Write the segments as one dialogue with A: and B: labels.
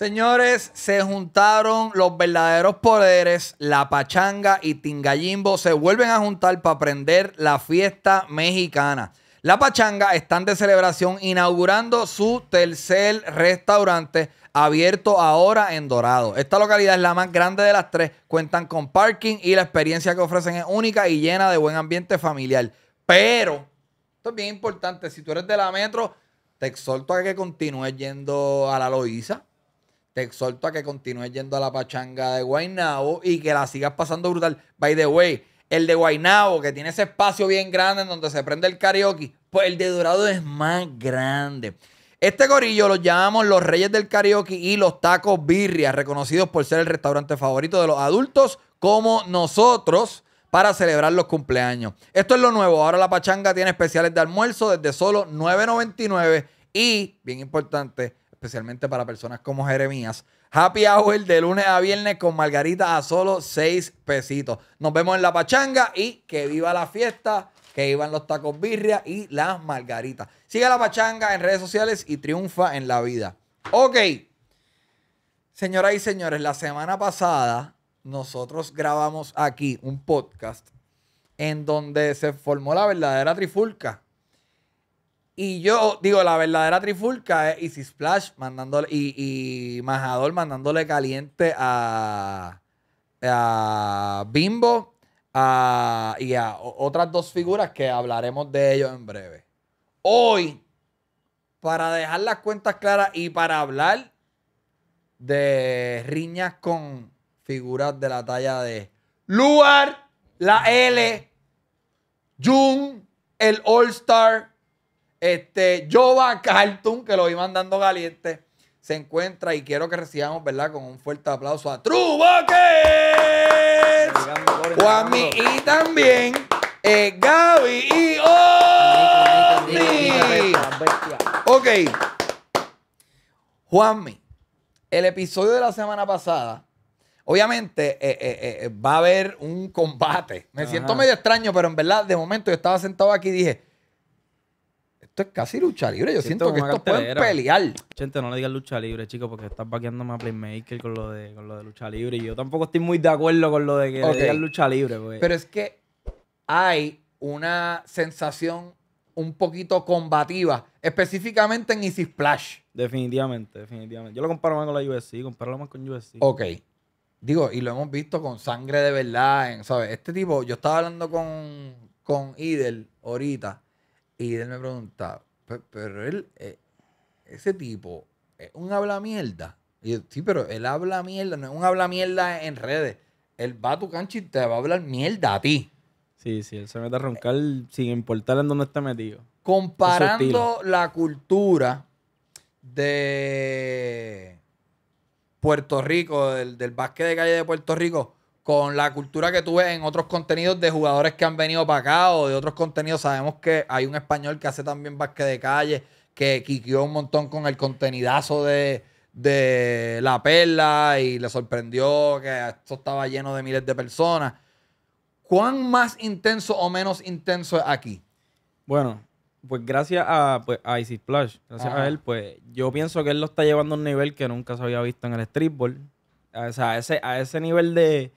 A: Señores, se juntaron los verdaderos poderes, la pachanga y Tingayimbo se vuelven a juntar para aprender la fiesta mexicana. La pachanga están de celebración inaugurando su tercer restaurante abierto ahora en Dorado. Esta localidad es la más grande de las tres, cuentan con parking y la experiencia que ofrecen es única y llena de buen ambiente familiar. Pero, esto es bien importante, si tú eres de la metro, te exhorto a que continúes yendo a la Loíza te exhorto a que continúes yendo a la pachanga de Guaynabo y que la sigas pasando brutal. By the way, el de Guaynabo, que tiene ese espacio bien grande en donde se prende el karaoke, pues el de Dorado es más grande. Este gorillo lo llamamos los reyes del karaoke y los tacos birria, reconocidos por ser el restaurante favorito de los adultos como nosotros para celebrar los cumpleaños. Esto es lo nuevo. Ahora la pachanga tiene especiales de almuerzo desde solo $9.99 y, bien importante, especialmente para personas como Jeremías. Happy Hour de lunes a viernes con Margarita a solo seis pesitos. Nos vemos en la pachanga y que viva la fiesta, que iban los tacos birria y las margaritas. Sigue la pachanga en redes sociales y triunfa en la vida. Ok. Señoras y señores, la semana pasada nosotros grabamos aquí un podcast en donde se formó la verdadera trifulca y yo digo, la verdadera trifulca es Easy Splash mandándole, y, y Majador mandándole caliente a, Bimbo y a otras dos figuras que hablaremos de ellos en breve. Hoy, para dejar las cuentas claras y para hablar de riñas con figuras de la talla de Luar, la L, Jun, el All Star este, Jova Carlton que lo vi mandando caliente, se encuentra y quiero que recibamos, ¿verdad? Con un fuerte aplauso a True Bucket. Juanmi y también eh, Gaby y Omni. Ok. Juanmi, el episodio de la semana pasada, obviamente eh, eh, eh, va a haber un combate. Me siento medio extraño, pero en verdad, de momento yo estaba sentado aquí y dije esto es casi lucha libre. Yo siento, que esto pueden pelear.
B: Gente, no le digas lucha libre, chicos, porque estás vaqueando más Playmaker con lo, de, lo de lucha libre. Y yo tampoco estoy muy de acuerdo con lo de que digas lucha libre. Pues. Pero es
A: que hay una sensación un poquito combativa, específicamente en Easy Splash. Definitivamente, definitivamente. Yo lo comparo más con la UFC, comparo más con UFC. Ok. Digo, y lo hemos visto con sangre de verdad, ¿sabes? Este tipo, yo estaba hablando con, con Idel ahorita y él me pregunta, pero él, eh, ese tipo, un habla mierda. Y sí, pero él habla mierda, no es un habla mierda en redes. Él va a tu cancha y te va a hablar mierda a ti. Sí, sí, él se mete a roncar sin importar en dónde está metido. Comparando la cultura de Puerto Rico, del, del básquet de calle de Puerto Rico, con la cultura que tuve en otros contenidos de jugadores que han venido para acá o de otros contenidos. Sabemos que hay un español que hace también basque de calle, que quiqueó un montón con el contenidazo de, La Perla y le sorprendió que esto estaba lleno de miles de personas. ¿Cuán más intenso o menos intenso es aquí? Bueno,
B: pues gracias a, pues, Splash, gracias a él, pues yo pienso que él lo está llevando a un nivel que nunca se había visto en el streetball. O sea, ese, a ese nivel de,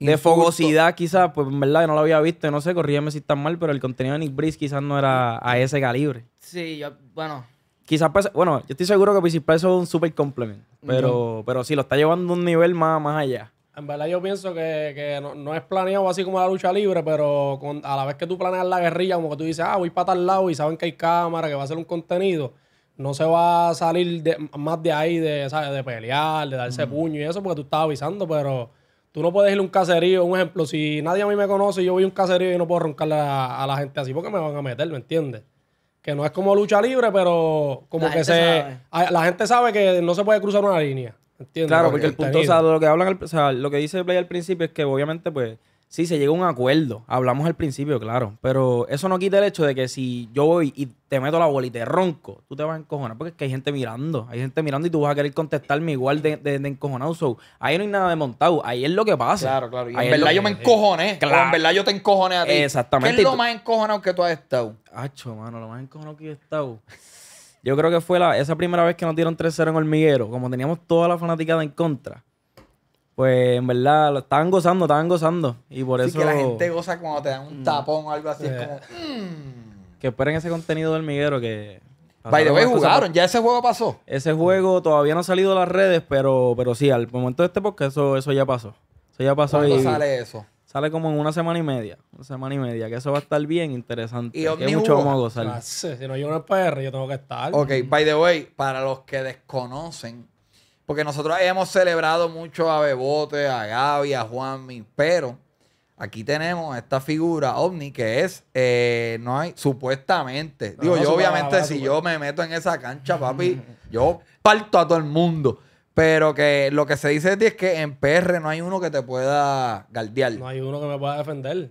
B: de fogosidad quizás, pues en verdad no lo había visto, no sé, corríeme si está mal, pero el contenido de Nick Breeze quizás no era a ese calibre.
C: Sí, yo, bueno.
B: Quizás, pues, bueno, yo estoy seguro que Piscis es un super complement, pero, pero sí, lo está llevando a un nivel más, más allá.
C: En verdad yo pienso que, no, es planeado así como la lucha libre, pero a la vez que tú planeas la guerrilla, como que tú dices, ah, voy para tal lado y saben que hay cámara, que va a ser un contenido, no se va a salir de, más de ahí de, de pelear, de darse puño y eso, porque tú estás avisando, pero Tú no puedes ir a un caserío, un ejemplo, si nadie a mí me conoce, yo voy a un caserío y no puedo roncarle a, la gente así porque me van a meter, ¿me entiendes? Que no es como lucha libre, pero como que se. Ah, la gente sabe que no se puede cruzar una línea. ¿Entiendes? Claro, porque, el, este punto, o sea,
B: lo que hablan, o sea, lo que dice Play al principio es que obviamente, pues Sí, se llega a un acuerdo. Hablamos al principio, claro. Pero eso no quita el hecho de que si yo voy y te meto la bola y te ronco, tú te vas a encojonar porque es que hay gente mirando. Hay gente mirando y tú vas a querer contestarme igual de, de, encojonado. So, ahí no hay nada de montado. Ahí es lo que pasa. Claro, claro. Y en verdad yo me encojoné. Claro. en verdad
A: yo te encojoné a ti. Exactamente. ¿Qué es lo más encojonado que tú has estado? Hacho,
B: mano, lo más encojonado que yo he estado. Yo creo que fue la, esa primera vez que nos dieron 3-0 en Hormiguero. Como teníamos toda la fanaticada en contra pues en verdad lo estaban gozando, estaban gozando. Y por sí, eso. que la gente
A: goza cuando te dan un mm. tapón o algo así. Eh. como. Mm.
B: Que esperen ese contenido del miguero que. By the way, jugaron, ya ese juego pasó. Ese juego todavía no ha salido a las redes, pero, pero sí, al momento de este porque eso, eso ya pasó. Eso ya pasó. ¿Cuándo sale eso? Sale como en una semana y media. Una semana y media, que eso va a estar bien interesante. Y mucho vamos ah,
C: si no hay no
A: PR, yo tengo que estar. Ok, by the way, para los que desconocen, porque nosotros hemos celebrado mucho a Bebote, a Gaby, a Juanmi, pero aquí tenemos esta figura ovni que es, eh, no hay, supuestamente. digo, yo obviamente si yo me meto en esa cancha, papi, yo parto a todo el mundo. Pero que lo que se dice es que en PR no hay uno que te pueda guardiar. No hay uno que me pueda defender.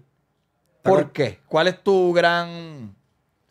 A: ¿Por qué? ¿Cuál es tu gran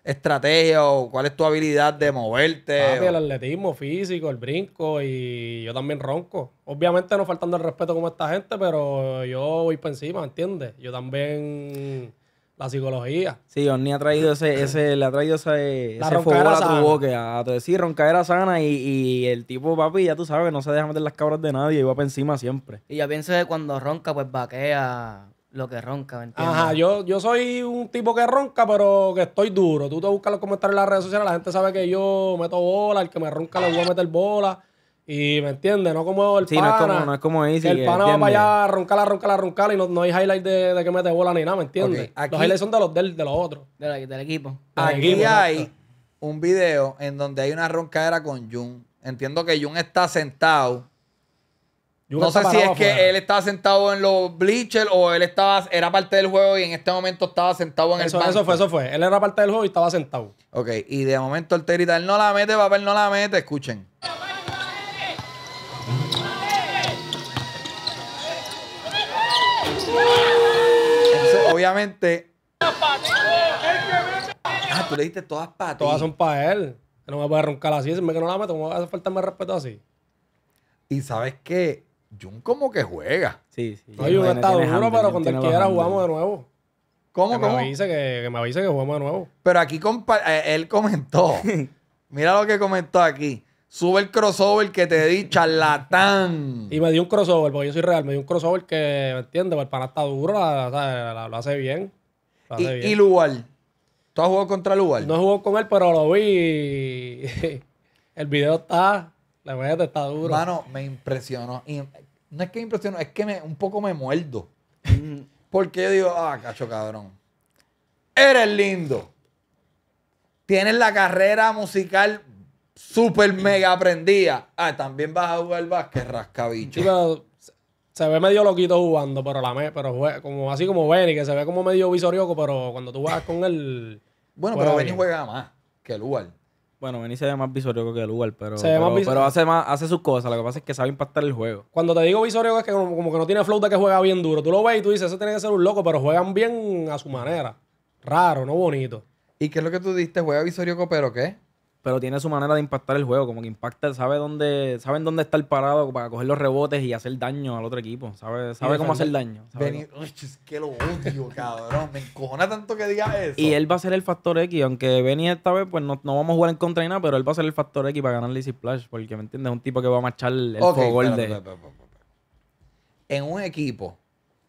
C: estrategia
A: o cuál es tu habilidad de moverte. El
C: atletismo físico, el brinco y yo también ronco. Obviamente no faltando el respeto como esta gente, pero yo voy para encima, ¿entiendes? Yo también la psicología. Sí, Orni ha traído ese, ese,
B: le ha traído ese, la ese a tu boca. A tu, roncar era sana y, el tipo, papi, ya tú sabes no se deja meter las cabras de nadie y va para encima siempre.
D: Y ya pienso que cuando ronca, pues vaquea
C: lo que ronca, ¿me entiendes? Ajá, yo, yo soy un tipo que ronca, pero que estoy duro. Tú te buscas los comentarios en las redes sociales, la gente sabe que yo meto bola, el que me ronca le voy a meter bola. Y me entiende, no como el sí, pana. No no es como El pana va para allá a roncar, a roncar, a roncar y no, hay highlight
A: de, que mete bola ni nada, ¿me entiendes? los highlights son de los, los otros. Del, equipo.
C: Aquí hay
A: un video en donde hay una roncadera con Jun. Entiendo que Jun está sentado no sé si es que él estaba sentado en los bleachers o él estaba, era parte del juego y en este momento estaba sentado en el banco. Eso fue, eso fue. Él era parte del juego y estaba sentado. Ok, y de momento él te grita, él no la mete, papel no la mete, escuchen. obviamente...
C: Ah, tú le diste todas para ti. Todas son para él. no me puede roncar así, es que no la meto, ¿cómo me hace falta más respeto así?
A: Y sabes qué? Jun como que juega. Sí, sí. Jun está duro, pero cuando quiera jugamos
C: de nuevo. ¿Cómo, que Me
A: que, me avise que jugamos de nuevo. Pero aquí eh, él comentó. mira lo que comentó aquí. Sube el crossover que te di,
C: charlatán. Y me dio un crossover, porque yo soy real. Me dio un crossover que, ¿me entiendes? El pana está duro, lo hace bien.
A: y, bien. Lugar. ¿Tú has jugado contra Lugar? No he
C: jugado con él, pero lo vi. el video está. La imagen está duro. Mano,
A: me impresionó no es que me es que me, un poco me muerdo. Mm. Porque yo digo, ah, cacho cabrón. Eres lindo. Tienes la carrera musical súper mm. mega aprendida. Ah, también vas a jugar básquet, rascabicho. se ve medio loquito jugando, pero la me, pero
C: como, así como Benny, que se ve como medio visorioco, pero cuando tú vas con él. Bueno, pero Benny juega más que el lugar.
B: Bueno, Benny se ve más visorioco que el lugar, pero, pero, hace, hace sus cosas.
C: Lo que pasa es que sabe impactar el juego. Cuando te digo visorioco es que como, que no tiene flauta que juega bien duro. Tú lo ves y tú dices, eso tiene que ser un loco, pero juegan bien a su manera. Raro, no bonito. ¿Y qué es lo que tú diste?
B: ¿Juega visorioco, pero qué? pero tiene su manera de impactar el juego, como que impacta, sabe dónde, saben dónde está el parado para coger los rebotes y hacer daño al otro equipo, sabe, sabe cómo hacer daño. Sabe
A: es que lo odio, cabrón, me encojona tanto que diga eso. Y
B: él va a ser el factor X, aunque Benny esta vez pues no, vamos a jugar en contra de nada, pero él va a ser el factor X para ganar Lizzie Splash, porque me entiendes, es un tipo que va a marchar
A: el de... en un equipo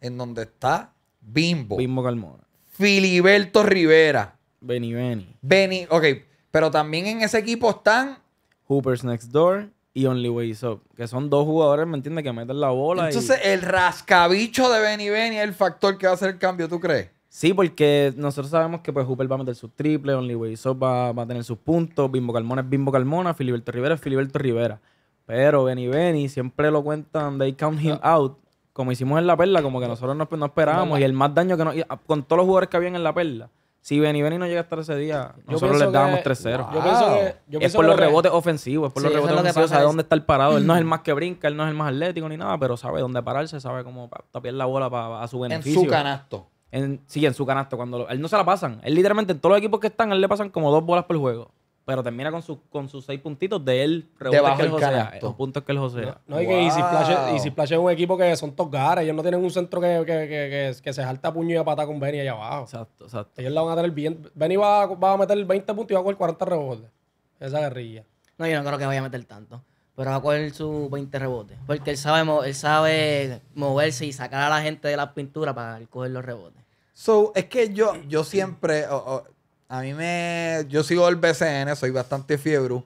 A: en donde está Bimbo. Bimbo Carmona. Filiberto Rivera. Benny Benny. Benny, ok, pero también en ese equipo están. Hoopers Next Door y Only Way Up.
B: Que son dos jugadores, ¿me entiendes? Que meten la bola. Entonces,
A: el rascabicho de Benny Benny es el
B: factor que va a hacer el cambio, ¿tú crees? Sí, porque nosotros sabemos que pues Hooper va a meter sus triples, Only Way Is Up va, a tener sus puntos, Bimbo Calmona es Bimbo Calmona, Filiberto Rivera es Filiberto Rivera. Pero Benny Benny siempre lo cuentan, they count him ah. out, como hicimos en La Perla, como que nosotros no, esperábamos. Y el más daño que nos... Ah, con todos los jugadores que habían en La Perla, si Benny Benny no llega a estar ese día, eh, nosotros les dábamos 3-0. Es, es por los rebotes ofensivos, es por los rebotes lo ofensivos, sabe dónde está el parado. Él no es el mm. más que brinca, él no es el más atlético ni nada, pero sabe dónde pararse, sabe cómo tapiar la bola para, a su beneficio. En su canasto. sí, en su canasto. Cuando él no se la pasan. Él literalmente en todos los equipos que están, él le pasan como dos bolas por juego pero termina con, con sus seis puntitos de él. Debajo del Dos eh, puntos que el José. No, y si Easy
C: es un equipo que son gara. Ellos no tienen un centro que, que, que, que se jalta puño y a pata con Benny allá abajo. Exacto, exacto. Ellos la van a tener bien. Benny va, a meter 20 puntos y va a coger 40 rebotes. Esa guerrilla. No, yo no creo que vaya a meter tanto. Pero va a coger sus
D: 20 rebotes. Porque él sabe, él sabe moverse y sacar a la gente de las pinturas para
A: coger los rebotes. So, es que yo, yo siempre. A mí me. Yo sigo el BCN, soy bastante fiebre.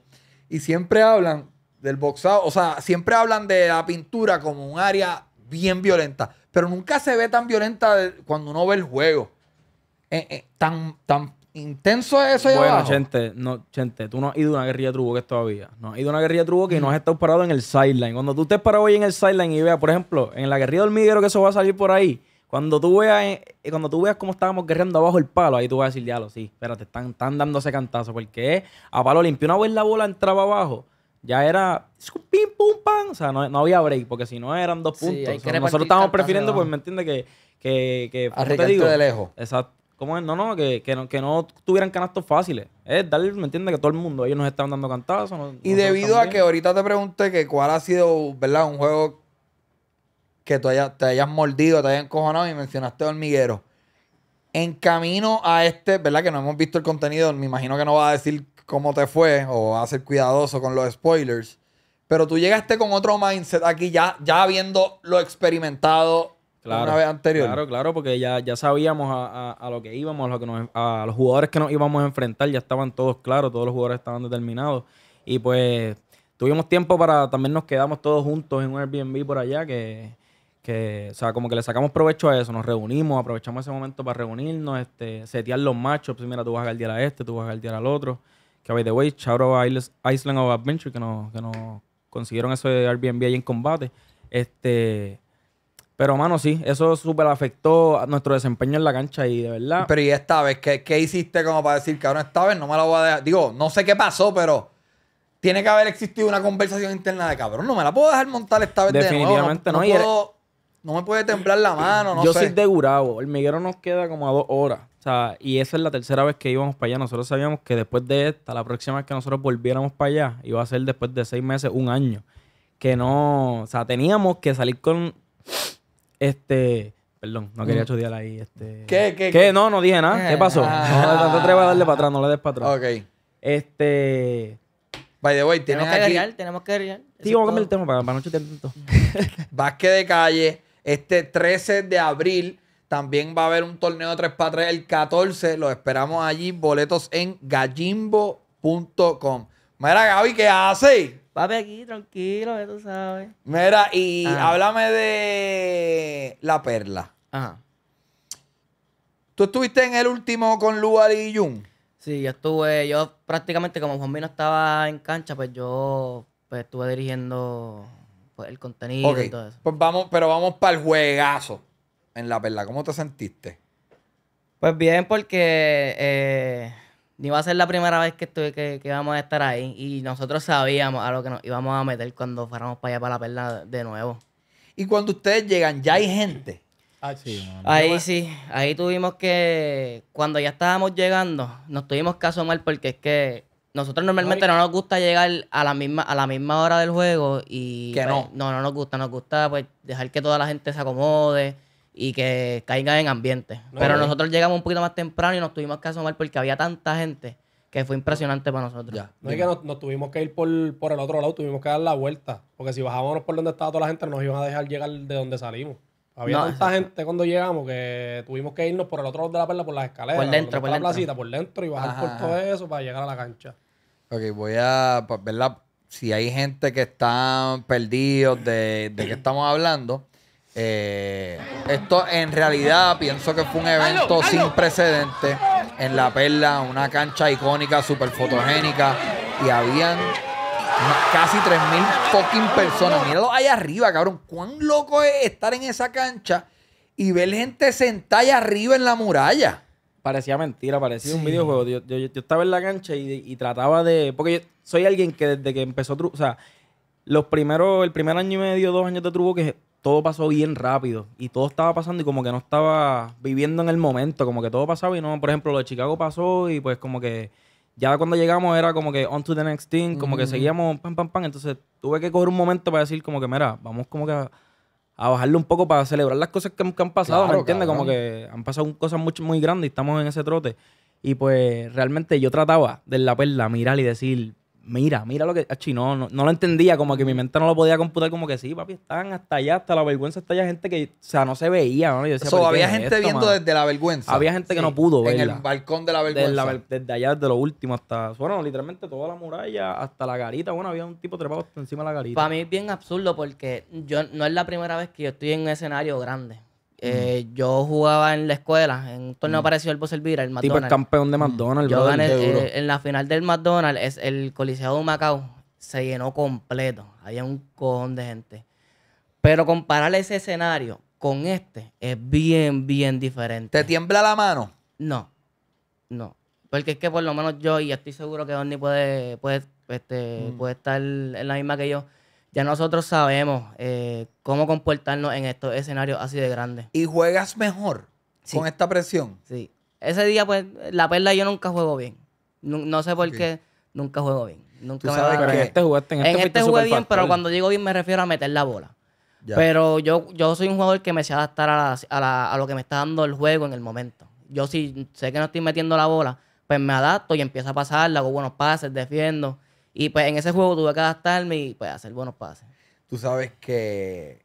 A: Y siempre hablan del boxeo. O sea, siempre hablan de la pintura como un área bien violenta. Pero nunca se ve tan violenta cuando uno ve el juego. Eh, eh, tan, tan intenso es eso bueno,
B: gente, no, gente, tú no has ido a una guerrilla de que todavía. No has ido a una guerrilla de que no has estado parado en el sideline. Cuando tú te paras hoy en el sideline y veas, por ejemplo, en la guerrilla del hormiguero que eso va a salir por ahí cuando tú veas, eh, eh, cuando tú veas cómo estábamos guerreando abajo el palo, ahí tú vas a decir, diablo, sí, espérate, están, están dándose cantazo, porque a palo limpio. Una vez la bola entraba abajo, ya era pim, pum, pan. O sea, no, había break, porque si no eran dos puntos. nosotros estábamos prefiriendo, pues, ¿me entiendes? Que, que, que de lejos. Exacto. ¿Cómo No, no, que, que no, que no tuvieran canastos fáciles. Es darle, ¿me entiende Que todo el mundo, ellos nos estaban dando cantazos. y debido a que
A: ahorita te pregunté que cuál ha sido, ¿verdad? Un juego que tú te hayas mordido, te hayas encojonado y mencionaste hormiguero. En camino a este, ¿verdad? Que no hemos visto el contenido, me imagino que no va a decir cómo te fue o va a ser cuidadoso con los spoilers. Pero tú llegaste con otro mindset aquí, ya, ya habiendo lo experimentado
B: una vez anterior. Claro, claro, porque ya, ya sabíamos a, a, lo que íbamos, a, lo que a los jugadores que nos íbamos a enfrentar, ya estaban todos claros, todos los jugadores estaban determinados. Y pues tuvimos tiempo para, también nos quedamos todos juntos en un Airbnb por allá, que que, o sea, como que le sacamos provecho a eso, nos reunimos, aprovechamos ese momento para reunirnos, este, setear los machos pues mira, tú vas a día a este, tú vas a día al otro, que by the way, shout a Island of Adventure, que nos, consiguieron eso de Airbnb ahí en combate, este... Pero, mano, sí, eso súper afectó
A: nuestro desempeño en la cancha y de verdad. Pero, ¿y esta vez? ¿Qué, hiciste como para decir, cabrón, esta vez no me la voy a dejar? Digo, no sé qué pasó, pero tiene que haber existido una conversación interna de cabrón, no me la puedo dejar montar esta vez Definitivamente No, no, no no me puede temblar la mano, no Yo soy de
B: Gurabo. El miguero nos queda como a dos horas. O sea, y esa es la tercera vez que íbamos para allá. Nosotros sabíamos que después de esta, la próxima vez que nosotros volviéramos para allá, iba a ser después de seis meses, un año. Que no... O sea, teníamos que salir con... Este... Perdón, no quería mm. estudiar ahí. Este... ¿Qué, qué, ¿Qué? No, no dije nada. ¿Qué pasó? Ah. No, No, te atrevas a darle para atrás, no le des para
A: atrás. Ok. Este... By the way, tenemos que arriar,
D: tenemos que ir
A: Sí, vamos a cambiar el tema para, para no tanto. Vasque de calle este 13 de abril también va a haber un torneo de 3x3 el 14. lo esperamos allí. Boletos en gallimbo.com. Mira, Gaby, ¿qué hace? Papi, aquí, tranquilo, ya tú sabes. Mira, y háblame de La Perla. Ajá. ¿Tú estuviste en el último con Lugar y Jun? Sí, yo estuve,
D: yo prácticamente como Juan Mino estaba en cancha, pues yo pues, estuve dirigiendo pues, el contenido y todo eso.
A: Pues vamos, pero vamos para el juegazo en la perla. ¿Cómo te sentiste?
D: Pues bien, porque eh, va a ser la primera vez que, que, que, íbamos a estar ahí y nosotros sabíamos a lo que nos íbamos a meter cuando fuéramos para allá para la perla de nuevo. Y cuando ustedes llegan, ya hay gente.
C: Ah, sí, ahí
D: sí, ahí tuvimos que, cuando ya estábamos llegando, nos tuvimos caso mal porque es que nosotros normalmente no nos gusta llegar a la misma, a la misma hora del juego y que pues, no. no. no, nos gusta, nos gusta pues dejar que toda la gente se acomode y que caiga en ambiente. Pero nosotros llegamos un poquito más temprano y nos tuvimos que asomar porque había tanta gente que fue impresionante para nosotros. Ya. No es que
C: nos, tuvimos que ir por, el otro lado, tuvimos que dar la vuelta. Porque si bajábamos por donde estaba toda la gente, nos iban a dejar llegar de donde salimos. Había tanta gente cuando llegamos que tuvimos que irnos por el otro lado de la perla, por las escaleras. Por dentro, por, por la por dentro y bajar por todo eso para llegar a la cancha.
A: Ok, voy a, verla. Si hay gente que está perdido de, de qué estamos hablando, eh, esto en realidad pienso que fue un evento sin precedente en La Perla, una cancha icónica, súper fotogénica, y habían casi 3.000 fucking personas. Míralo allá arriba, cabrón. Cuán loco es estar en esa cancha y ver gente sentada allá arriba en la muralla parecía mentira, parecía un videojuego.
B: Yo, yo, estaba en la cancha y, trataba de. Porque yo soy alguien que desde que empezó O sea, los primeros, el primer año y medio, dos años de truco que todo pasó bien rápido y todo estaba pasando y como que no estaba viviendo en el momento, como que todo pasaba y no, por ejemplo, lo de Chicago pasó y pues como que ya cuando llegamos era como que on to the next thing, como que seguíamos pam pam pam, entonces tuve que coger un momento para decir como que mira, vamos como que a, a bajarle un poco para celebrar las cosas que, han pasado, ¿me entiendes? Como que han pasado cosas muy, muy grandes y estamos en ese trote. Y pues realmente yo trataba de la perla mirar y decir, mira, mira lo que. Achi, no, no, lo entendía, como que mi mente no lo podía computar, como que sí, papi, están hasta allá, hasta la vergüenza, hasta allá gente que, o sea, no se veía, ¿no? Yo había gente viendo desde la vergüenza. Había gente que no pudo ver. En el
A: balcón de la vergüenza.
B: Desde, allá, desde lo último, hasta. Bueno, literalmente toda la muralla, hasta la garita. Bueno, había un tipo trepado hasta encima de la garita. Para mí es bien absurdo
D: porque yo no es la primera vez que yo estoy en un escenario grande. Eh, yo jugaba en la escuela, en un torneo parecido al el McDonald's. Tipo el campeón de McDonald's. Eh, en la final del McDonald's, el Coliseo de Macao se llenó completo. Había un cojón de gente. Pero comparar ese escenario con este es bien, bien diferente. ¿Te tiembla la mano? No, no. Porque es que por lo menos yo, y estoy seguro que Donny puede, este, puede estar en la misma que yo, ya nosotros sabemos eh, cómo comportarnos en estos escenarios así de grandes. ¿Y juegas mejor con esta presión? Sí. Ese día, pues, la perla yo nunca juego bien. No, sé por qué nunca juego bien. Nunca sabes, pero en este jugaste, en este, en este jugué bien, pero cuando digo bien me refiero a meter la bola. Pero yo, yo soy un jugador que me sé adaptar a, a, lo que me está dando el juego en el momento. Yo si sé que no estoy metiendo la bola, pues me adapto y empiezo a pasarla, hago buenos pases, defiendo. Y pues en ese juego tuve que adaptarme y pues hacer buenos pases. Tú sabes que.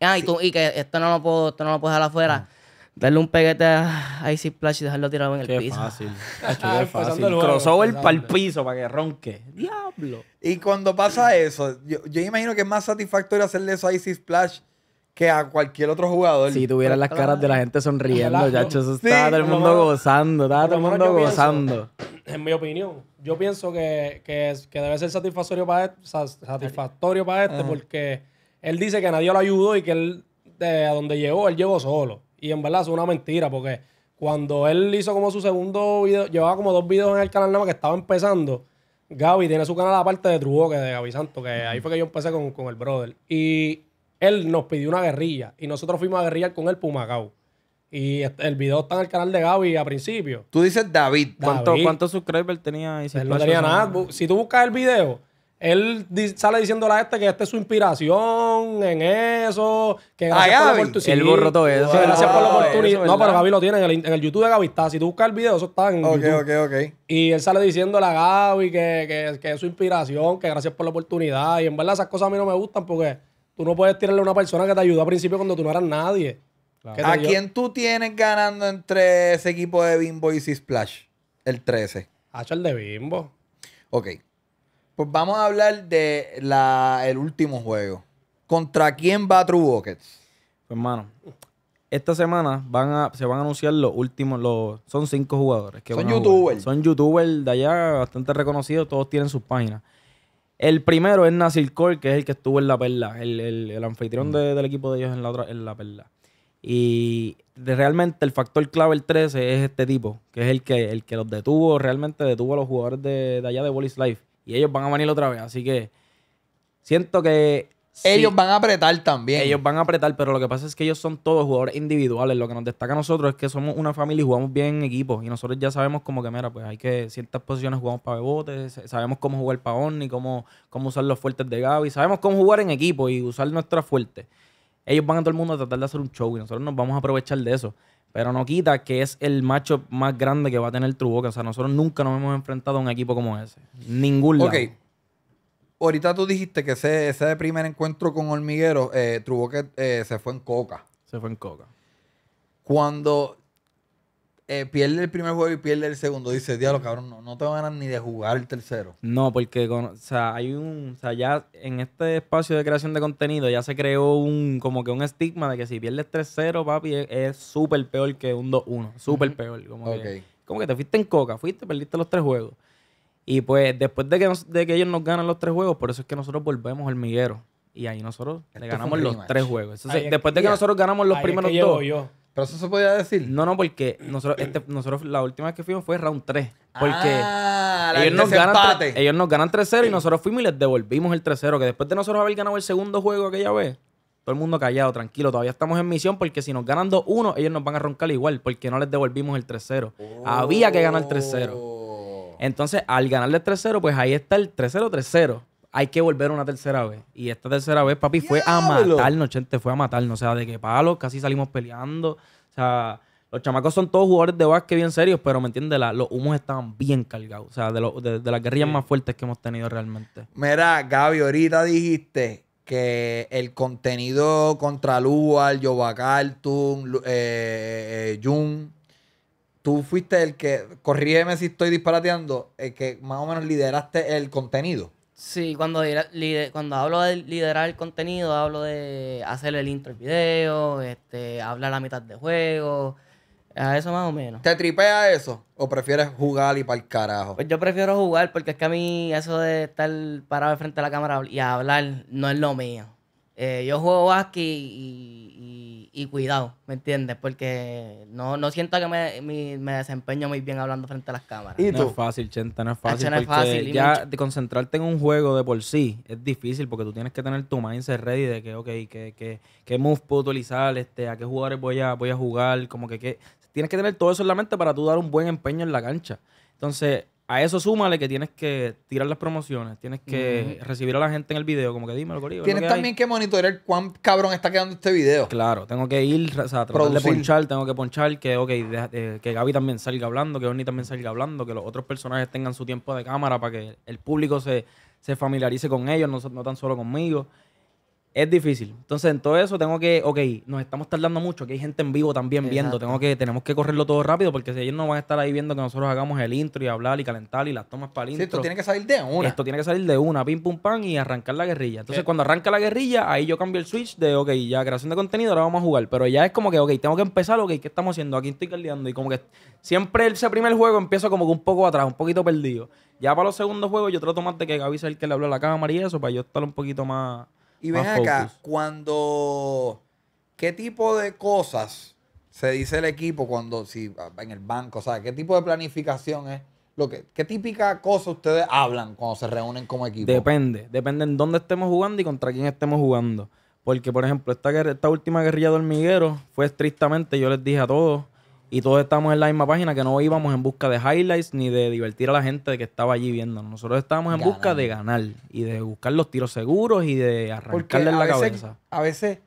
D: Ah, y, tú, y que esto no lo puedo, dejar afuera. Ah. Darle un peguete a Icy Splash y dejarlo tirado en el qué piso. Fácil. qué pues, fácil. Crossover
A: para el piso para que ronque. Diablo. Y cuando pasa eso, yo, yo imagino que es más satisfactorio hacerle eso a Icy Splash que a cualquier otro jugador. Si tuvieran las caras de
B: la gente sonriendo, ya estaba todo el mundo gozando, estaba todo el mundo gozando.
A: en mi opinión,
C: yo pienso que, debe ser satisfactorio para este, satisfactorio para este porque él dice que nadie lo ayudó y que él, a donde llegó, él llegó solo. Y en verdad es una mentira porque cuando él hizo como su segundo video, llevaba como dos videos en el canal nada más que estaba empezando. Gaby tiene su canal aparte de Trugo que de Gaby Santo, que ahí fue que yo empecé con, el brother. Y él nos pidió una guerrilla y nosotros fuimos a guerrillar con él Pumacao. Y el video está en el canal de Gaby a principio. Tú
A: dices David.
C: ¿Cuántos cuánto subscribers tenía? no tenía nada. Si tú buscas el video, él sale diciéndole a este que esta es su inspiración en eso. Que ah, gracias por la oportunidad. Él borró todo eso. gracias por la ah, oportunidad. no, pero Gaby lo tiene en el, YouTube de Gaby. Está. Si tú buscas el video, eso está en YouTube. Ok, ok, ok. Y él sale diciéndole a Gaby que, es su inspiración, que gracias por la oportunidad. Y en verdad esas cosas a mí no me gustan porque tú no puedes tirarle a una persona que te ayudó a principio cuando tú no eras nadie. ¿A quién
A: tú tienes ganando entre ese equipo de Bimbo y Splash? El 13. Hacho el de Bimbo. Ok. Pues vamos a hablar de el último juego. ¿Contra quién va True Buckets? Pues, hermano, esta semana van
B: a, se van a anunciar los últimos, los, son cinco jugadores. Que son youtubers. Son youtubers de allá bastante reconocidos, todos tienen sus páginas. El primero es Nasir Cole que es el que estuvo en La Perla, el, anfitrión mm. del equipo de ellos en la, otra, en la Perla. Y realmente el factor clave, el 13, es este tipo, que es el que, el que los detuvo, realmente detuvo a los jugadores de, allá de Wallis Life. Y ellos van a venir otra vez. Así que siento que. Ellos van a apretar también. Ellos van a apretar, pero lo que pasa es que ellos son todos jugadores individuales. Lo que nos destaca a nosotros es que somos una familia y jugamos bien en equipo. Y nosotros ya sabemos como que, mira, pues hay que ciertas posiciones jugamos para bebotes, sabemos cómo jugar para Orni, cómo, cómo usar los fuertes de Gaby, sabemos cómo jugar en equipo y usar nuestras fuertes ellos van a todo el mundo a tratar de hacer un show y nosotros nos vamos a aprovechar de eso. Pero no quita que es el macho más grande que va a tener Truboca. O sea, nosotros nunca nos hemos enfrentado a un equipo como ese. Ningún lado. Ok.
A: Ahorita tú dijiste que ese, primer encuentro con Hormiguero, eh, Truboca eh, se fue en coca. Se fue en coca. Cuando eh, pierde el primer juego y pierde el segundo. Dice, diablo, cabrón, no, te van a ni
B: de jugar el tercero. No, porque o sea, hay un. O sea, ya en este espacio de creación de contenido ya se creó un como que un estigma de que si pierdes 3-0, papi, es súper peor que un 2-1. Súper peor. Como, que, te fuiste en coca, fuiste, perdiste los tres juegos. Y pues después de que, de que ellos nos ganan los tres juegos, por eso es que nosotros volvemos al miguero. Y ahí nosotros le ganamos los tres juegos.
A: después de que nosotros ganamos los primeros dos. ¿Pero eso se podía
B: decir? No, no, porque nosotros, este, nosotros la última vez que fuimos fue round 3. Porque ah, ellos, nos ganan, 3-0 y nosotros fuimos y les devolvimos el 3-0. Que después de nosotros haber ganado el segundo juego aquella vez, todo el mundo callado, tranquilo. Todavía estamos en misión porque si nos ganan 2-1, ellos nos van a roncar igual porque no les devolvimos el 3-0. Había que ganar el 3-0. Entonces, al ganarle 3-0, pues ahí está el 3-0-3-0 hay que volver una tercera vez. Y esta tercera vez, papi, fue a matarnos, gente, fue a matarnos. O sea, de que palos, casi salimos peleando. O sea, los chamacos son todos jugadores de básquet bien serios, pero me entiendes, los humos estaban bien cargados. O sea, de, las guerrillas más fuertes que hemos tenido realmente.
A: Mira, Gaby, ahorita dijiste que el contenido contra Lual, Yovacal, eh, eh, eh, Jun, tú fuiste el que, corrígeme si estoy disparateando, el que más o menos lideraste el contenido.
D: Sí, cuando, cuando hablo de liderar el contenido, hablo de hacer el intro del video, este, hablar a la mitad de juego, a eso más o menos. ¿Te tripea eso? ¿O prefieres jugar y para el carajo? Pues yo prefiero jugar porque es que a mí eso de estar parado frente a la cámara y hablar no es lo mío. Eh, yo juego básquet y, cuidado, ¿me entiendes? Porque no, no siento que me, desempeño muy bien hablando frente a las cámaras. ¿Y No es fácil,
B: Chenta, no es fácil. ya de concentrarte en un juego de por sí es difícil porque tú tienes que tener tu mindset ready de que, ok, qué, qué, qué move puedo utilizar, este, a qué jugadores voy a, voy a jugar, como que, que tienes que tener todo eso en la mente para tú dar un buen empeño en la cancha. Entonces, a eso súmale que tienes que tirar las promociones, tienes que recibir a la gente en el video, como que dímelo, lo Tienes también
A: que monitorear cuán cabrón está quedando este video.
B: Claro, tengo que ir, o sea, tratar de ponchar, tengo que ponchar, que okay, eh, que Gaby también salga hablando, que Oni también salga hablando, que los otros personajes tengan su tiempo de cámara para que el público se, familiarice con ellos, no, no tan solo conmigo. Es difícil. Entonces, en todo eso tengo que, ok, nos estamos tardando mucho, que hay gente en vivo también viendo. Tengo que, tenemos que correrlo todo rápido porque si ellos no van a estar ahí viendo que nosotros hagamos el intro y hablar y calentar y las tomas para el intro. Sí, esto tiene que
A: salir de una. Esto
B: tiene que salir de una, pim pum pam y arrancar la guerrilla. Entonces, eh. cuando arranca la guerrilla, ahí yo cambio el switch de ok, ya creación de contenido, ahora vamos a jugar. Pero ya es como que, ok, tengo que empezar, ok, ¿qué estamos haciendo? Aquí estoy caldeando. Y como que siempre ese primer juego empiezo como que un poco atrás, un poquito perdido. Ya para los segundos juegos yo trato más de que Gaby el que le habló a la cámara y eso, para yo estar un poquito más. Y ven acá,
A: cuando. ¿Qué tipo de cosas se dice el equipo cuando. Si en el banco, o ¿qué tipo de planificación es? Lo que, ¿Qué típica cosa ustedes hablan cuando se reúnen como equipo?
B: Depende, depende en
A: dónde estemos jugando y contra quién estemos
B: jugando. Porque, por ejemplo, esta, esta última guerrilla de hormigueros fue estrictamente, yo les dije a todos, y todos estábamos en la misma página, que no íbamos en busca de highlights ni de divertir a la gente que estaba allí viendo Nosotros estábamos en busca de ganar y de buscar los tiros seguros y de arrancarle la cabeza.
A: A veces,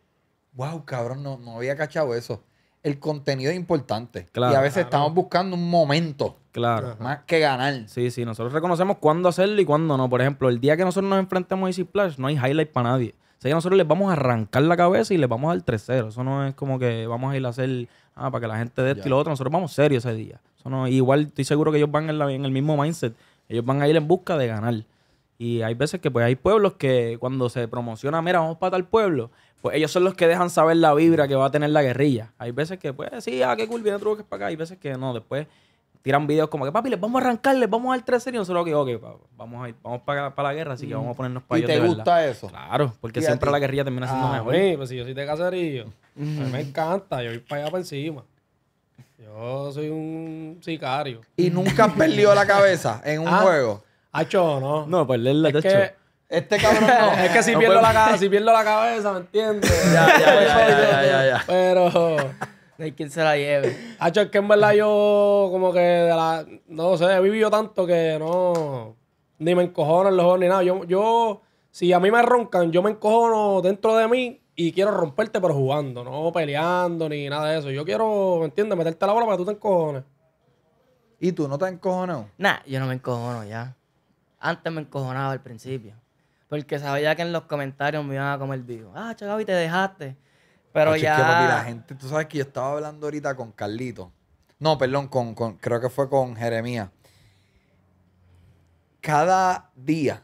A: wow, cabrón, no, había cachado eso. El contenido es importante. y a veces estamos buscando un momento. Claro. Más que ganar. Sí, sí, nosotros
B: reconocemos cuándo hacerlo y cuándo no. Por ejemplo, el día que nosotros nos enfrentemos a Easy Splash, no hay highlight para nadie. O sea, que nosotros les vamos a arrancar la cabeza y les vamos al tercero. Eso no es como que vamos a ir a hacer ah, para que la gente de esto y lo otro, nosotros vamos serios ese día. igual estoy seguro que ellos van en, el mismo mindset, ellos van a ir en busca de ganar. Y hay veces que pues hay pueblos que cuando se promociona, mira, vamos para tal pueblo, pues ellos son los que dejan saber la vibra que va a tener la guerrilla. Hay veces que pues sí, ah, qué cool, viene otro que es para acá. Hay veces que no, después tiran videos como que, papi, le vamos a arrancarle, vamos a al 13 y nosotros,
C: ok, ok, vamos, a ir, vamos para, la guerra, así que vamos a ponernos para ¿Y te gusta eso? Claro, porque siempre la guerrilla termina siendo ah, mejor. Sí, pues si yo soy de caserío, me encanta, yo voy para allá para encima. Yo soy un sicario. ¿Y nunca has perdido la cabeza en un ah, juego? Hacho, no. No, perderla, es que, este cabrón no. es que si, pierdo la, si pierdo la cabeza, ¿me entiendes? ya, ya, ya, ya, ya. Pero hay quien se la lleve. Hacho, es que en verdad yo, como que, de la, no sé, he vivido tanto que no. Ni me encojono los ojos ni nada. Yo, si a mí me roncan, yo me encojono dentro de mí y quiero romperte, pero jugando, no peleando ni nada de eso. Yo quiero, ¿me entiendes? Meterte la bola para que tú te encojones. ¿Y tú no te has Nah, yo no me encojono ya.
D: Antes me encojonaba al principio. Porque sabía que en los comentarios me iban a comer
A: vivo. Ah, chaval, y te dejaste. Pero ya. la gente, tú sabes que yo estaba hablando ahorita con Carlito. No, perdón, con, con creo que fue con Jeremía Cada día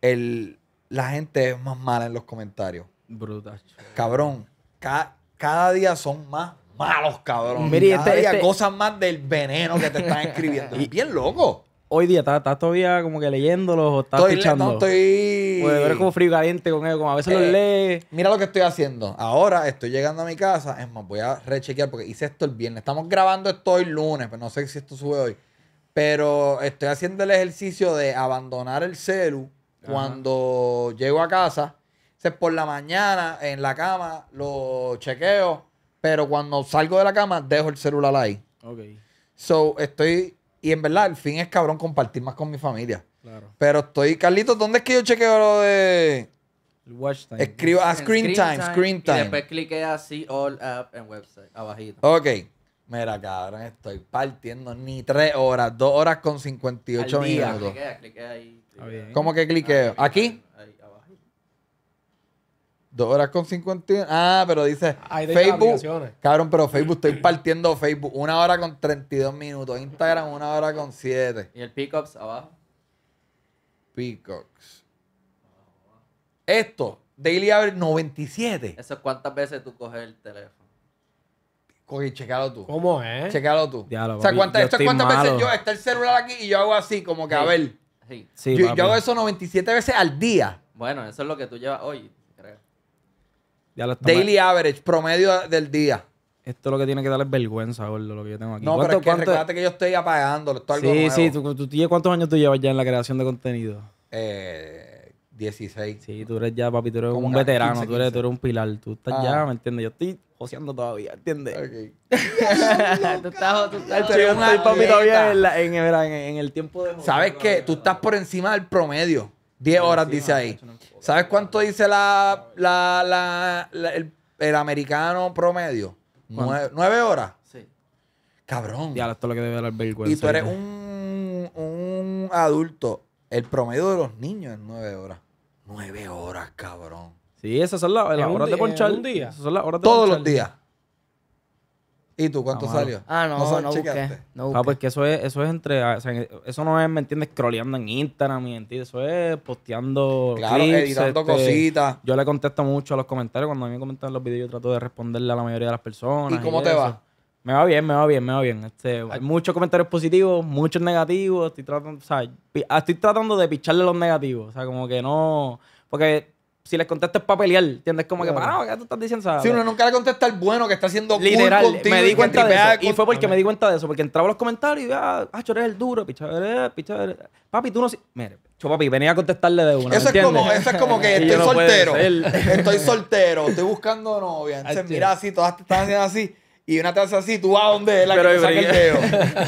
A: el, la gente es más mala en los comentarios. Brutal. Cabrón, cada día son más malos, cabrón. Mira, cada este, día cosas este más del veneno que te están escribiendo. y, bien loco hoy día? ¿Estás, todavía como que leyéndolos o estás estoy No, estoy... Puede ver como frío caliente con ellos, como a veces los eh, lees. Mira lo que estoy haciendo. Ahora estoy llegando a mi casa. Es más, voy a rechequear porque hice esto el viernes. Estamos grabando esto hoy lunes, pero pues no sé si esto sube hoy. Pero estoy haciendo el ejercicio de abandonar el celu cuando llego a casa. Entonces, por la mañana, en la cama, lo chequeo. Pero cuando salgo de la cama, dejo el celular ahí. Ok. So, estoy y en verdad, el fin es cabrón compartir más con mi familia. Claro. Pero estoy, Carlitos, ¿dónde es que yo chequeo lo de. El watch time. Escribo a ah, screen, time, screen time. Y después cliqué así, all app en website, abajito. Ok. Mira, cabrón, estoy partiendo ni tres horas, dos horas con 58 y ocho minutos. Cliquea, ahí. ¿Cómo que cliqueo? ¿Aquí? Dos horas con 51. Ah, pero dice Facebook. Cabrón, pero Facebook, estoy partiendo Facebook. Una hora con 32 minutos. Instagram, una hora con 7. ¿Y el Peacocks abajo? Peacocks. Esto, Daily Average 97. ¿Eso es cuántas veces tú coges el teléfono? Cogí, checalo tú. ¿Cómo es? Checalo tú. o sea, ¿cuántas, esto cuántas veces yo está el celular aquí y yo hago así, como que a ver. yo, yo hago eso 97 veces al día. Bueno, eso es lo que tú llevas hoy. Daily average, promedio del día. Esto es lo que tiene que dar vergüenza,
B: gordo, lo que yo tengo aquí. No, pero es
A: que que yo estoy apagándolo. Esto algo Sí,
B: sí. ¿Cuántos años tú llevas ya en la creación de contenido?
A: Eh, 16. Sí,
B: tú eres ya, papi, tú eres un veterano, tú, eres, un pilar. Tú estás ah. ya, ¿me entiendes? Yo estoy joseando todavía, ¿entiendes? Ok.
D: tú estás, papi, todavía
A: en, el tiempo de... ¿Sabes qué? Tú estás por encima del promedio. 10 horas dice ahí. ¿Sabes cuánto dice la, la, la, el, americano promedio? Nueve, horas? Sí. Cabrón. Ya, esto lo que debe Y tú eres un, un adulto. El promedio de los niños es nueve horas. Nueve horas, cabrón. Sí, esas son las, horas de ponchar. Un día. Todos los días. ¿Y tú cuánto salió? Ah, no, no, no busqué,
D: no ah, busqué. Ah,
B: porque eso es, eso es entre. eso no es, ¿me entiendes? Scrolleando en Instagram, ¿me entiendes? Eso es posteando. Claro, editando este, cositas. Yo le contesto mucho a los comentarios. Cuando a mí me comentan los videos, yo trato de responderle a la mayoría de las personas. ¿Y cómo te va? Me va bien, me va bien, me va bien. Este, hay muchos comentarios positivos, muchos negativos. Estoy tratando, o sea, ah, estoy tratando de picharle los negativos. O sea, como que no. Porque si les contestas para pelear, ¿entiendes? Como que, ah, no, ¿qué tú estás diciendo? Si uno
A: nunca le contesta al bueno que está haciendo Literal, contigo me di cuenta de
B: eso. Y fue porque me di cuenta de eso, porque entraba en los comentarios y veía, ah, choré eres el duro, picha, eres, picha, Papi, tú no... Mire, yo, papi, venía a contestarle de una, eso, es como, eso es como que estoy soltero, estoy
A: soltero, estoy buscando novia. Entonces, mira así, todas te están haciendo así y una te hace así, tú a dónde es la que te saca el dedo.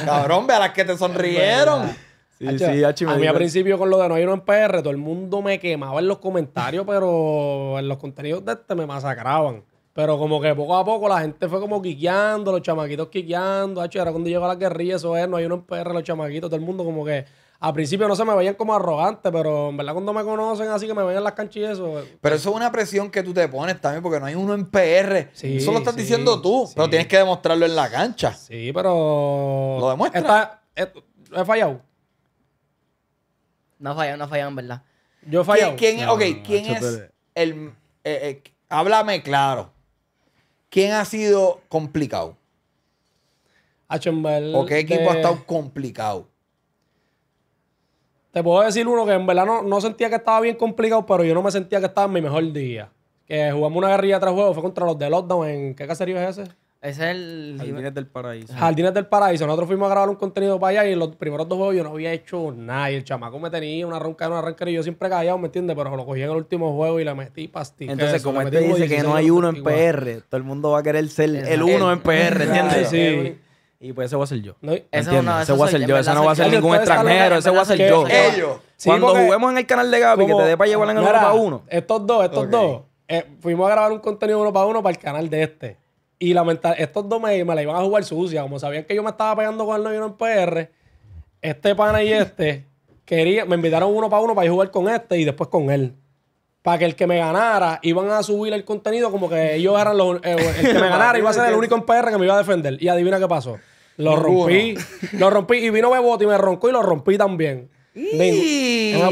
A: Cabrón, ve a las que te sonrieron. A mí al principio
C: con lo de No hay uno en PR, todo el mundo me quemaba en los comentarios, pero en los contenidos de este me masacraban. Pero como que poco a poco la gente fue como quiqueando, los chamaquitos quiqueando. Hacho, ahora cuando llegó la guerrilla, eso es, No hay uno en PR, los chamaquitos, todo el mundo como que... Al principio no se me veían como arrogante, pero en verdad cuando me conocen así que me ven en las canchas y eso. Pues,
A: pero eso es una presión que tú te pones también, porque no hay uno en PR. eso lo estás diciendo tú, pero tienes que demostrarlo en la cancha. Sí, pero. Lo demuestras. Eh, he fallado. No ha no ha verdad. Yo he ¿Quién, ¿quién es el. Eh, eh, háblame claro. ¿Quién ha sido complicado?
C: ¿Por ¿O qué equipo ha estado
A: complicado?
C: Te puedo decir uno que en verdad no, sentía que estaba bien complicado, pero yo no me sentía que estaba en mi mejor día. Que jugamos una guerrilla tras juegos, fue contra los de Lockdown en. ¿Qué caserío es ese?
D: es el.
B: Jardines del Paraíso.
C: Jardines del Paraíso. Nosotros fuimos a grabar un contenido para allá y en los primeros dos juegos yo no había hecho nada. Y el chamaco me tenía una ronca una ronca y yo siempre callado, ¿me entiendes? Pero lo cogí en el último juego y la metí pastilla. Entonces, como este dice que no hay uno en PR,
B: todo el mundo va a querer ser el uno en PR, ¿entiendes? Sí. Y pues ese voy a ser yo. No, ese no, a ser yo. Ese no va a ser ningún extranjero. Ese voy a ser yo. Cuando juguemos en el canal de Gaby, que te dé para llevar en el uno para uno.
C: Estos dos, estos dos. Eh, fuimos a grabar un contenido uno para uno para el canal de este. Y lamentar, estos dos me, la iban a jugar sucia. Como sabían que yo me estaba pegando con el novio en PR, este pana y este quería, me invitaron uno para uno para ir a jugar con este y después con él. Para que el que me ganara iban a subir el contenido como que ellos eran los. Eh, el que me ganara iba a ser el único en PR que me iba a defender. Y adivina qué pasó. Lo rompí. Lo rompí. Y vino Bebote y me roncó y lo rompí también.
D: Y... Ah,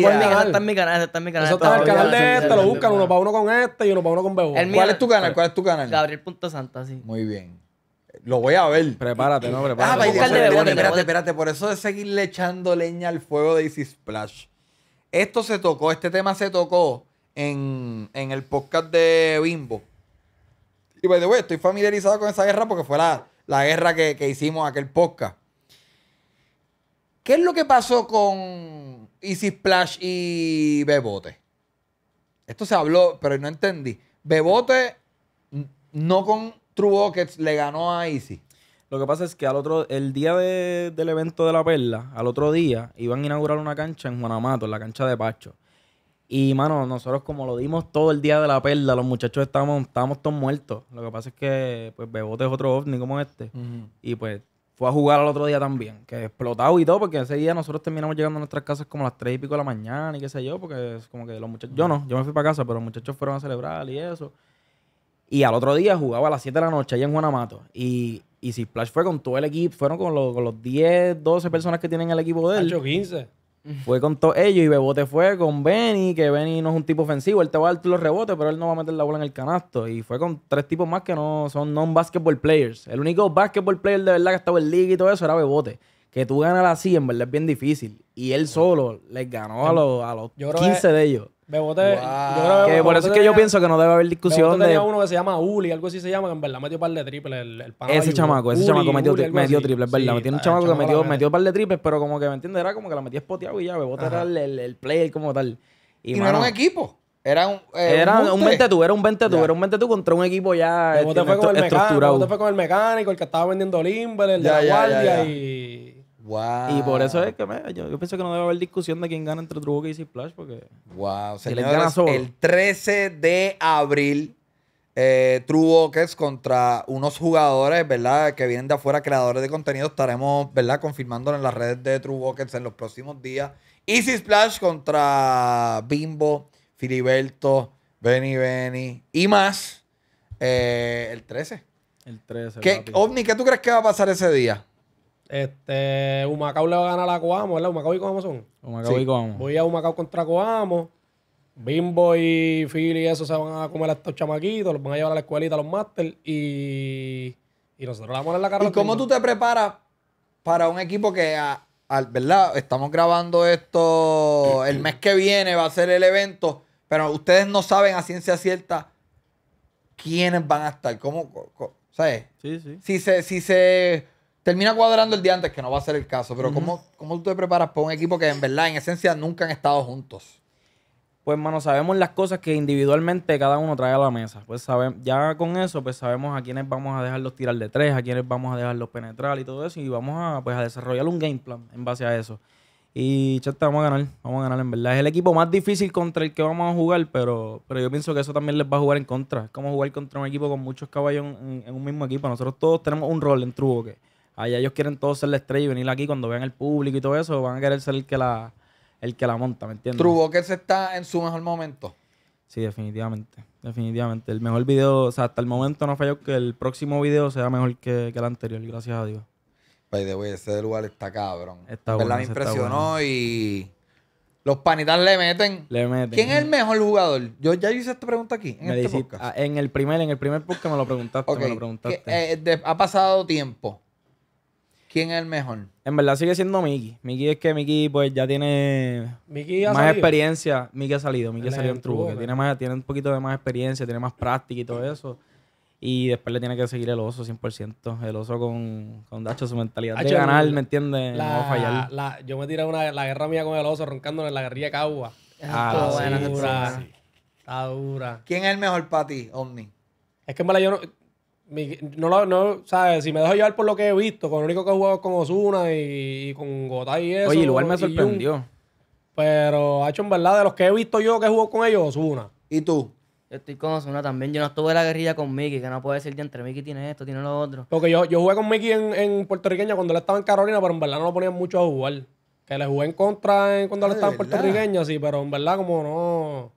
D: está en mi canal, está en mi canal. Eso está en el canal de este, lo buscan
C: uno para uno con este y uno para
A: uno con Bebo. ¿Cuál es tu canal? ¿Cuál es tu canal? sí. Muy bien. Lo voy a ver. Prepárate, no, ah, prepárate. Ah, para de espérate, espérate, espérate. Por eso es seguirle echando leña al fuego de Easy Splash. Esto se tocó, este tema se tocó en, en el podcast de Bimbo. Y by the way, estoy familiarizado con esa guerra porque fue la, la guerra que, que hicimos aquel podcast. ¿Qué es lo que pasó con Easy Splash y Bebote? Esto se habló, pero no entendí. Bebote no con True Buckets le ganó a Easy. Lo que
B: pasa es que al otro, el día del evento de la perla, al otro día, iban a inaugurar una cancha en Juanamato, en la cancha de Pacho. Y, mano, nosotros como lo dimos todo el día de la perla, los muchachos estábamos, estábamos todos muertos. Lo que pasa es que, pues, Bebote es otro ovni como este. Y, pues, fue a jugar al otro día también, que explotado y todo, porque ese día nosotros terminamos llegando a nuestras casas como a las tres y pico de la mañana y qué sé yo, porque es como que los muchachos, yo no, yo me fui para casa, pero los muchachos fueron a celebrar y eso. Y al otro día jugaba a las 7 de la noche allá en Guanamato. Y, y si Splash fue con todo el equipo, fueron con, los 10, 12 personas que tienen el equipo de él. 8, 15. Fue con todos ellos y Bebote fue con Benny, que Benny no es un tipo ofensivo. Él te va a dar los rebotes, pero él no va a meter la bola en el canasto. Y fue con tres tipos más que no son non-basketball players. El único basketball player de verdad que estaba en liga y todo eso era Bebote. Que tú ganas así, en verdad es bien difícil. Y él solo
C: les ganó a los, 15 de ellos. Bebote... Yo creo que, por eso es que yo pienso
B: que no debe haber discusión. de. tenía uno
C: que se llama Uli, algo así se llama, que en verdad metió un par de triples. El, el ese chamaco, ese chamaco metió,
B: triples, verdad. Sí, un chamaco que metió, metió un par de triples, pero como que, ¿me
C: entiendes? Era como que la metía espoteado y ya, Bebote
B: era el, el, el, player como tal. Y, mano, no era un equipo. Era un, eh, era un, un 20 tú, era un 20 tú, era un 20 tú contra un equipo ya Bebote este, fue con el estructurado. Bebote fue con el
C: mecánico, el que estaba vendiendo Limber, el
B: de la guardia
C: y.
B: Y por eso es que yo, pienso que no debe haber discusión de quién gana entre True y Splash porque...
A: el 13 de abril eh, True Walkers contra unos jugadores, ¿verdad? Que vienen de afuera, creadores de contenido. Estaremos, ¿verdad? Confirmándolo en las redes de True Walkers en los próximos días. Easy Splash contra Bimbo, Filiberto, Benny Benny y más. Eh, el 13. El 13. ¿Qué, OVNI, ¿qué tú crees que va a pasar ese día?
C: Este, Humacao le va a ganar a Coamo, ¿verdad? Humacao y Coamo son.
A: Humacao y Voy
C: a Humacao contra Coamo. Bimbo y Philly, eso se van a comer a estos
A: chamaquitos, los van a llevar a la escuelita, a los máster y, y nosotros vamos a poner la cara. ¿Y cómo tú te preparas para un equipo que, ¿verdad? Estamos grabando esto el mes que viene, va a ser el evento, pero ustedes no saben a ciencia cierta quiénes van a estar, cómo ¿sabes? Sí, sí. Si se, si se termina cuadrando el día antes, que no va a ser el caso, pero ¿cómo, tú te preparas para un equipo que en verdad, en esencia, nunca han estado juntos?
B: Pues, mano, sabemos las cosas que individualmente cada uno trae a la mesa. Pues ya con eso, pues sabemos a quiénes vamos a dejarlos tirar de tres, a quiénes vamos a dejarlos penetrar y todo eso. Y vamos a, pues, desarrollar un game plan en base a eso. Y chata, vamos a ganar, vamos a ganar en verdad. Es el equipo más difícil contra el que vamos a jugar, pero, pero yo pienso que eso también les va a jugar en contra. Es como jugar contra un equipo con muchos caballos en, un mismo equipo. Nosotros todos tenemos un rol en Trubo que allá ellos quieren todos ser la estrella y venir aquí cuando vean el público y todo eso, van a querer ser el que la, el que la monta, ¿me entiendes?
A: que se está en su mejor momento. Sí, definitivamente.
B: Definitivamente. El mejor video, o sea, hasta el momento no falló que el próximo video sea mejor que, el anterior, gracias a
A: Dios. By the way, ese lugar está cabrón. Está bueno. Me impresionó y. Los panitas le meten. Le meten. ¿Quién es el mejor jugador? Yo ya hice esta pregunta aquí. En, me este ah, en el primer, en el primer podcast me lo preguntaste. Me lo preguntaste. Eh, ha pasado tiempo. ¿Quién es el mejor?
B: En verdad sigue siendo Miki. Miki es que Mickey pues ya tiene
A: más experiencia.
B: Mickey ha salido, Mickey ha salido en truco. tiene, más, tiene un poquito de más experiencia, tiene más práctica y todo eso. Y después le tiene que seguir el oso 100%. El oso con, con Dacho, su mentalidad de ganar, ¿me entiendes? No fallar.
C: yo me tiré una, la guerra mía con el oso roncándole en la guerrilla Cagua. Ah, ah sí, Está dura. ¿Quién es el mejor para ti, Omni? Es que en verdad yo no no ¿sabes? Si me dejo llevar por lo que he visto, con lo único que he jugado es con Osuna y, con Gotay y eso. Oye, igual me sorprendió. pero, ha hecho en verdad, de los que he visto yo que jugó con ellos, Osuna. ¿Y tú? Yo estoy con Osuna también. Yo no estuve en la guerrilla con Mickey, que no puedo decirte entre Mickey tiene esto, tiene lo otro. Porque yo, yo jugué con Mickey en, en puertorriqueña cuando él estaba en Carolina, pero en verdad no lo ponían mucho a jugar. Que le jugué en contra cuando él ah, estaba en puertorriqueña, sí, pero en verdad como no...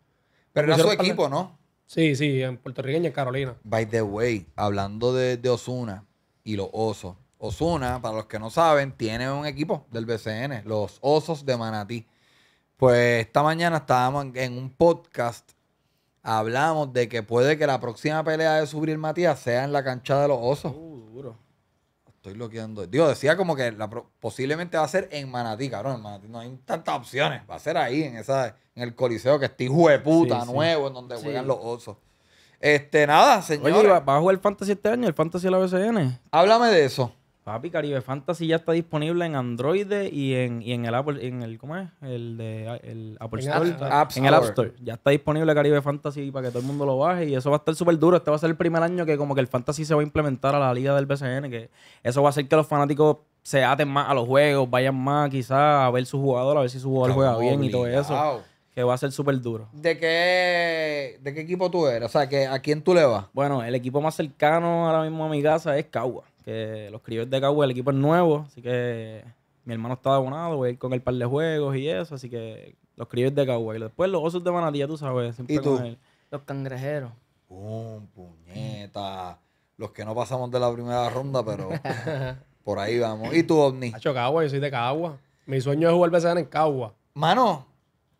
C: Pero era su equipo, ¿no? Sí, sí, en
A: puertorriqueña, en Carolina. By the way, hablando de, Osuna y los osos. Osuna, para los que no saben, tiene un equipo del BCN, los Osos de Manatí. Pues esta mañana estábamos en un podcast, hablamos de que puede que la próxima pelea de subir Matías sea en la cancha de los Osos. Uh, duro. Estoy loqueando Digo, decía como que la, posiblemente va a ser en Manatí, cabrón. Manatí no hay tantas opciones. Va a ser ahí, en esa en el coliseo que está hijo de puta, nuevo, en donde juegan los osos. Este, nada, señor. Oye, ¿va, a jugar el Fantasy este año? ¿El Fantasy de la BCN? Háblame de eso.
B: Papi, Caribe Fantasy ya está disponible en Android y en, el Apple, en el, ¿cómo es? El de el Apple Store. en el App Store. Ya está disponible Caribe Fantasy para que todo el mundo lo baje y eso va a estar súper duro. Este va a ser el primer año que como que el Fantasy se va a implementar a la liga del BCN, que eso va a hacer que los fanáticos se aten más a los juegos, vayan más quizás a ver su jugador, a ver si su jugador juega bien y todo eso. Que va a ser súper duro.
A: ¿De qué, ¿De qué equipo tú eres? O sea,
B: ¿a quién tú le vas? Bueno, el equipo más cercano ahora mismo a mi casa es Cagua los criollos de Cagua, el equipo es nuevo, así que mi hermano está abonado, voy con el par de juegos y eso, así que los criollos de Cagua. Después los osos de manadilla tú sabes, siempre
A: Los cangrejeros. ¡Pum, puñeta! Los que no pasamos de la primera ronda, pero por ahí vamos. ¿Y tú, Omni? Cagua, yo soy de Cagua. Mi sueño es jugar BCN en Cagua. Mano,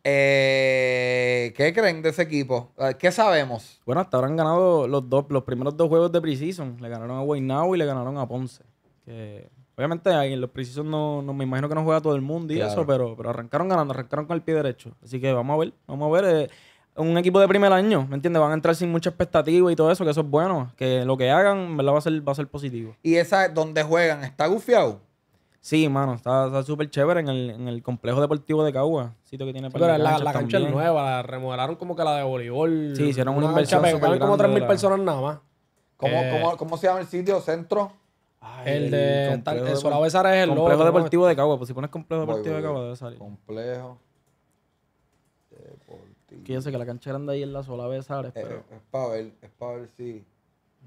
A: eh, ¿Qué creen de ese equipo? ¿Qué sabemos? Bueno, hasta ahora
B: han ganado los dos, los primeros dos juegos de preseason. Le ganaron a Now y le ganaron a Ponce. Que, obviamente en los preseason no, no me imagino que no juega todo el mundo y eso, pero, pero arrancaron ganando, arrancaron con el pie derecho. Así que vamos a ver, vamos a ver. Eh, un equipo de primer año, ¿me entiendes? Van a entrar sin mucha expectativa y todo eso, que eso es bueno. Que lo que hagan, ¿verdad? Va a ser, va a ser positivo.
A: ¿Y esa donde juegan
B: está gufiado? Sí, mano, está súper chévere en el, en el complejo deportivo de Cagua,
C: sitio que tiene la, cancha, es nueva, la remodelaron como que la de voleibol. Sí, hicieron una, inversión. como 3.000 personas nada más. ¿Cómo, eh, cómo,
A: ¿Cómo se llama el sitio? ¿Centro? el
C: de. el es el Complejo Deportivo de Cagua.
B: Pues si pones Complejo Deportivo de Cagua, debe salir.
A: Complejo
B: Deportivo. Que yo sé que la cancha grande ahí es la sola eh, pero. Es
A: para ver, es para ver si.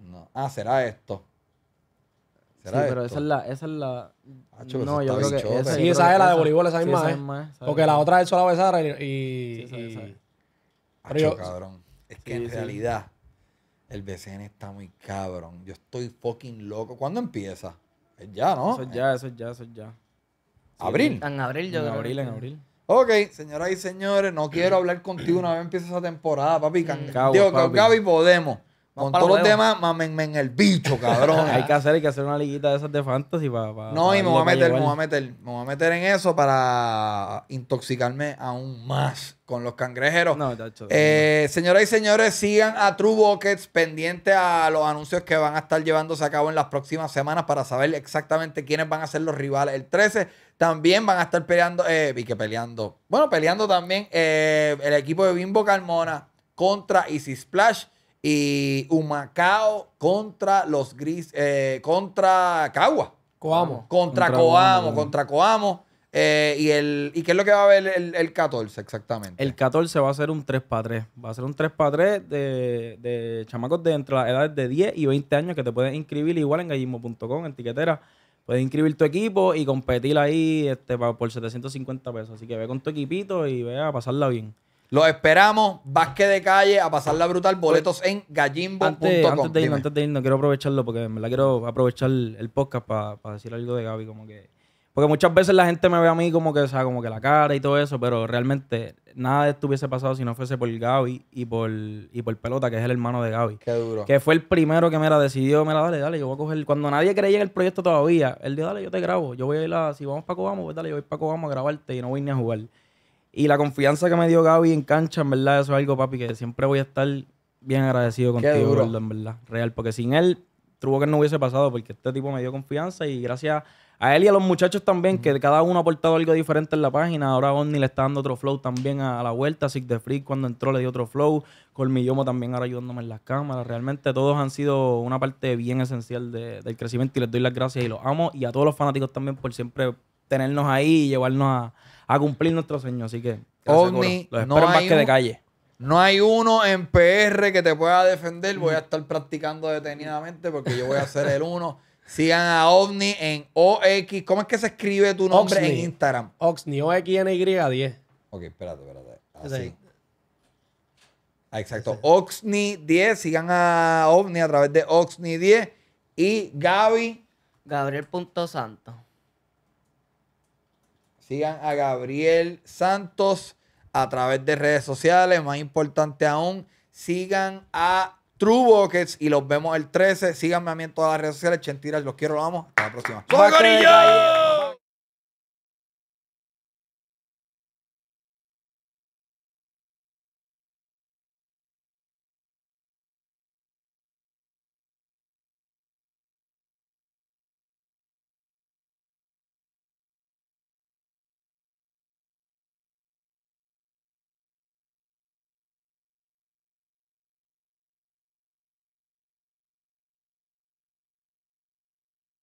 A: No. Ah, será esto. Sí, pero esa es la. Esa es la... Ah, no, yo creo que. Esa, sí, esa es la de voleibol, esa misma. Porque la otra es solo
C: la y. y, sí, y... cabrón. Es que en realidad,
A: el BCN está muy cabrón. Yo estoy fucking loco. ¿Cuándo empieza? Es
B: ya, ¿no? Eso es ya, eso es ya, eso es ya.
A: ¿Abril? En abril, yo en Abril, en abril. Ok, señoras y señores, no quiero hablar contigo una vez empiece esa temporada, papi. Digo, Gaby, podemos. Con todos los demás, mamenme en el bicho, cabrón. hay que hacer, hay que hacer una liguita de esas de fantasy para. no, y me voy a meter, me voy a meter, en eso para intoxicarme aún más con los cangrejeros. No, eh, Señoras y señores, sigan a True Buckets pendiente a los anuncios que van a estar llevándose a cabo en las próximas semanas para saber exactamente quiénes van a ser los rivales. El 13 también van a estar peleando, eh, y que peleando. Bueno, peleando también eh, el equipo de Bimbo Carmona contra Easy Splash y Humacao contra los gris, eh, contra Cagua. Coamo. Contra, Coamo, contra Coamo. Eh, y, el, ¿Y qué es lo que va a haber el, el 14 exactamente?
B: El 14 va a ser un 3x3. Va a ser un 3x3 de, de chamacos de entre las edades de 10 y 20 años que te pueden inscribir igual en gallismo.com, en tiquetera. Puedes inscribir tu equipo y competir ahí este, por 750 pesos. Así que ve con tu equipito y ve a pasarla bien. Los esperamos.
A: Vasque de calle a pasarla brutal. Pues, Boletos en gallimbo.com. Antes, antes, de antes
B: de quiero aprovecharlo porque me verdad quiero aprovechar el podcast para decir algo de Gaby. Como que, porque muchas veces la gente me ve a mí como que, sea, como que la cara y todo eso, pero realmente nada de esto hubiese pasado si no fuese por Gaby y por, y por Pelota, que es el hermano de Gaby. Qué duro. Que fue el primero que me la decidió, me la dale, dale, yo voy a coger. Cuando nadie creía en el proyecto todavía, él dijo, dale, yo te grabo. Yo voy a ir a, si vamos para Cobamo, pues dale, yo voy para Cobamo a grabarte y no voy ni a jugar. Y la confianza que me dio Gaby en cancha, en verdad, eso es algo, papi, que siempre voy a estar bien agradecido contigo, en verdad. Real, porque sin él, que no hubiese pasado, porque este tipo me dio confianza y gracias a él y a los muchachos también, que cada uno ha aportado algo diferente en la página. Ahora Onni le está dando otro flow también a, la vuelta. Sig the Freak cuando entró le dio otro flow. Colmillomo también ahora ayudándome en las cámaras. Realmente todos han sido una parte bien esencial del crecimiento y les doy las gracias y los amo. Y a todos los fanáticos también por siempre tenernos ahí y llevarnos a, cumplir nuestro sueño. Así que, OVNI, espero no de Calle.
A: No hay uno en PR que te pueda defender. Voy a mm. estar practicando detenidamente porque yo voy a ser el uno. Sigan a OVNI en OX. ¿Cómo es que se escribe tu nombre en Instagram? Oxni OXNY10. Ok, espérate, espérate. Así. Ah, exacto. OXNI 10 Sigan a OVNI a través de Oxni 10 Y Gaby. Gabriel.santo. Sigan a Gabriel Santos a través de redes sociales. Más importante aún, sigan a True y los vemos el 13. Síganme a mí en todas las redes sociales. Chentiras, los quiero, los amo. Hasta la próxima.